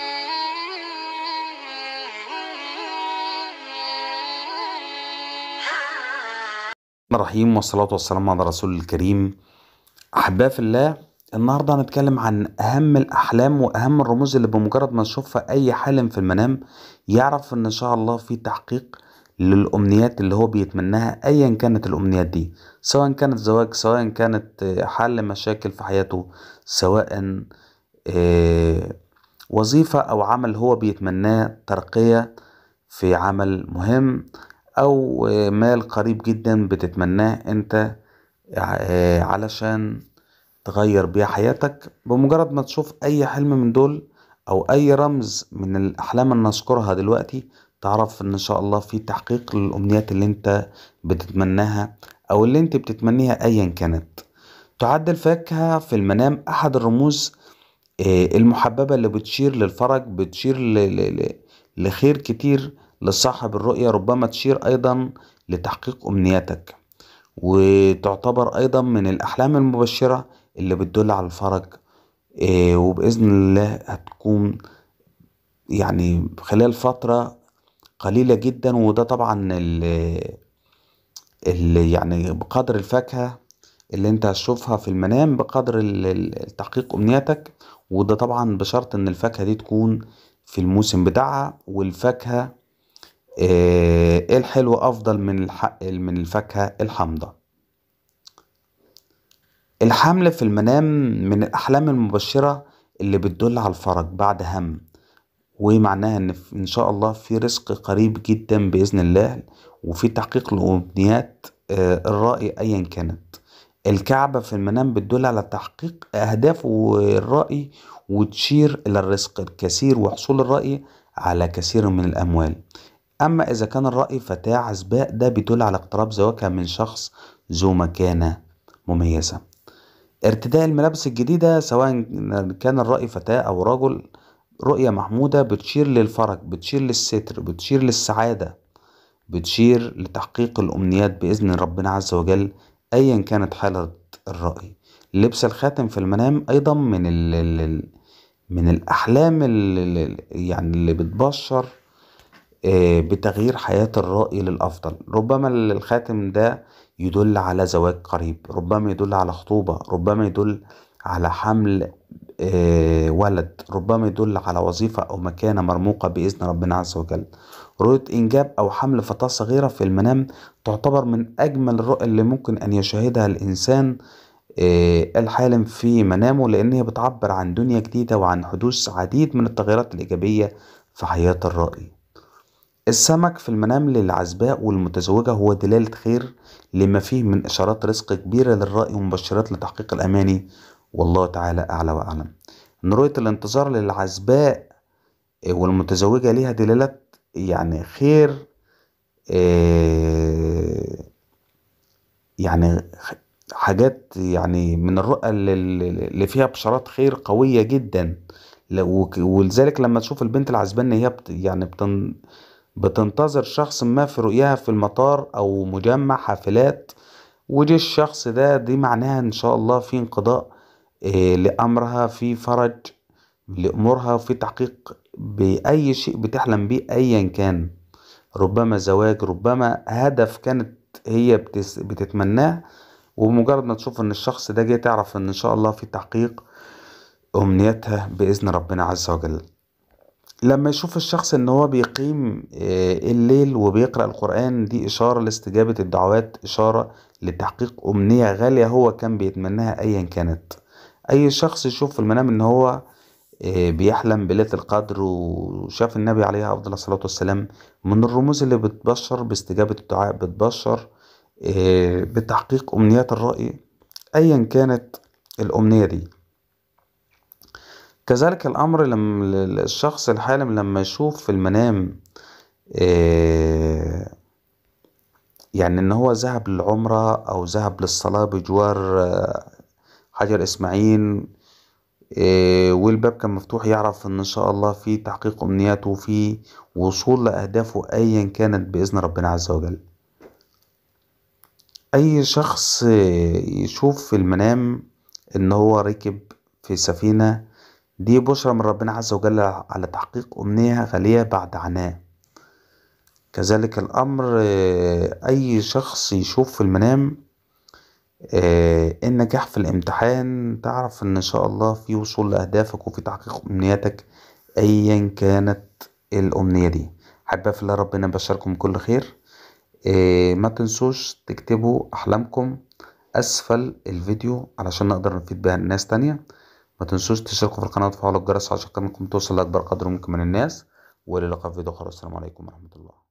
الرحمن الرحيم والصلاة والسلام على رسول الكريم أحباء في الله النهاردة هنتكلم عن أهم الأحلام وأهم الرموز اللي بمجرد ما نشوفها أي حالم في المنام يعرف إن شاء الله في تحقيق للأمنيات اللي هو بيتمناها أيا كانت الأمنيات دي سواء كانت زواج سواء كانت حل مشاكل في حياته سواء آه، وظيفة أو عمل هو بيتمناه ترقية في عمل مهم أو مال قريب جدا بتتمناه أنت آه، علشان تغير بيها حياتك بمجرد ما تشوف أي حلم من دول أو أي رمز من الأحلام اللي نذكرها دلوقتي تعرف إن شاء الله في تحقيق للأمنيات اللي أنت بتتمناها أو اللي أنت بتتمنيها أيا كانت تعد الفاكهة في المنام أحد الرموز آه، المحببة اللي بتشير للفرج بتشير لخير كتير لصاحب الرؤية ربما تشير أيضا لتحقيق أمنياتك وتعتبر أيضا من الأحلام المبشرة اللي بتدل على الفرج آه، وبإذن الله هتكون يعني خلال فترة قليلة جدا وده طبعا ال يعني بقدر الفاكهة اللي انت هتشوفها في المنام بقدر تحقيق امنياتك وده طبعا بشرط ان الفاكهة دي تكون في الموسم بتاعها والفاكهة ايه الحلوة افضل من الحق من الفاكهة الحامضة الحمل في المنام من الاحلام المبشرة اللي بتدل على الفرج بعد هم ومعناها ان ان شاء الله في رزق قريب جدا باذن الله وفي تحقيق الامنيات آه، الرأي ايا كانت الكعبة في المنام بتدل على تحقيق أهداف والرأي وتشير إلى الرزق الكثير وحصول الرأي على كثير من الأموال أما إذا كان الرأي فتاة عزباء ده بيدل على اقتراب زواجها من شخص ذو مكانة مميزة ارتداء الملابس الجديدة سواء كان الرأي فتاة أو رجل رؤية محمودة بتشير للفرج بتشير للستر بتشير للسعادة بتشير لتحقيق الأمنيات بإذن ربنا عز وجل أيا كانت حالة الرأي لبس الخاتم في المنام أيضا من ال ال من الأحلام اللي يعني اللي بتبشر آه، بتغيير حياة الرأي للأفضل ربما الخاتم ده يدل على زواج قريب ربما يدل على خطوبة ربما يدل على حمل آه، ولد ربما يدل على وظيفة أو مكانة مرموقة بإذن ربنا عز وجل رؤية إنجاب أو حمل فتاة صغيرة في المنام تعتبر من أجمل الرؤى اللي ممكن أن يشاهدها الإنسان آه، الحالم في منامه لأن هي بتعبر عن دنيا جديدة وعن حدوث عديد من التغيرات الإيجابية في حياة الرأي السمك في المنام للعزباء والمتزوجة هو دلالة خير لما فيه من إشارات رزق كبيرة للرأي ومبشرات لتحقيق الأماني والله تعالى أعلى وأعلم إن رؤية الانتظار للعزباء آه، والمتزوجة ليها دلالات يعني خير آه، يعني حاجات يعني من الرؤى اللي فيها بشارات خير قوية جدا ولذلك لما تشوف البنت العزباء ان هي يعني بتن بتنتظر شخص ما في رؤياها في المطار او مجمع حافلات ودي الشخص ده دي معناها ان شاء الله في انقضاء إيه، لأمرها في فرج لأمورها في تحقيق بأي شيء بتحلم بيه أيا كان ربما زواج ربما هدف كانت هي بتس... بتتمناه ومجرد ما تشوف ان الشخص ده جه تعرف ان ان شاء الله في تحقيق امنيتها باذن ربنا عز وجل لما يشوف الشخص ان هو بيقيم إيه، الليل وبيقرأ القرآن دي اشارة لاستجابة الدعوات اشارة لتحقيق امنية غالية هو كان بيتمناها ايا كانت اي شخص يشوف في المنام ان هو آه، بيحلم بليلة القدر وشاف النبي عليه افضل الصلاة والسلام من الرموز اللي بتبشر باستجابة الدعاء بتبشر آه، بتحقيق امنيات الرأي ايا كانت الامنية دي كذلك الامر لما الشخص الحالم لما يشوف في المنام آه، يعني ان هو ذهب للعمرة او ذهب للصلاة بجوار حجر اسماعيل آه، والباب كان مفتوح يعرف ان ان شاء الله في تحقيق امنياته وفي وصول لاهدافه ايا كانت باذن ربنا عز وجل اي شخص آه، يشوف في المنام ان هو ركب في سفينه دي بشرى من ربنا عز وجل على تحقيق امنيه غاليه بعد عناء كذلك الامر آه، اي شخص يشوف في المنام آه، النجاح في الامتحان تعرف ان شاء الله في وصول لأهدافك وفي تحقيق أمنياتك أيا كانت الأمنية دي أحبائي في الله ربنا يبشركم بكل خير آه، ما تنسوش تكتبوا أحلامكم أسفل الفيديو علشان نقدر نفيد بيها الناس تانية ما تنسوش تشتركوا في القناة وتفعلوا الجرس عشان كمان توصل لأكبر قدر ممكن من الناس وللقاء في فيديو آخر والسلام عليكم ورحمة الله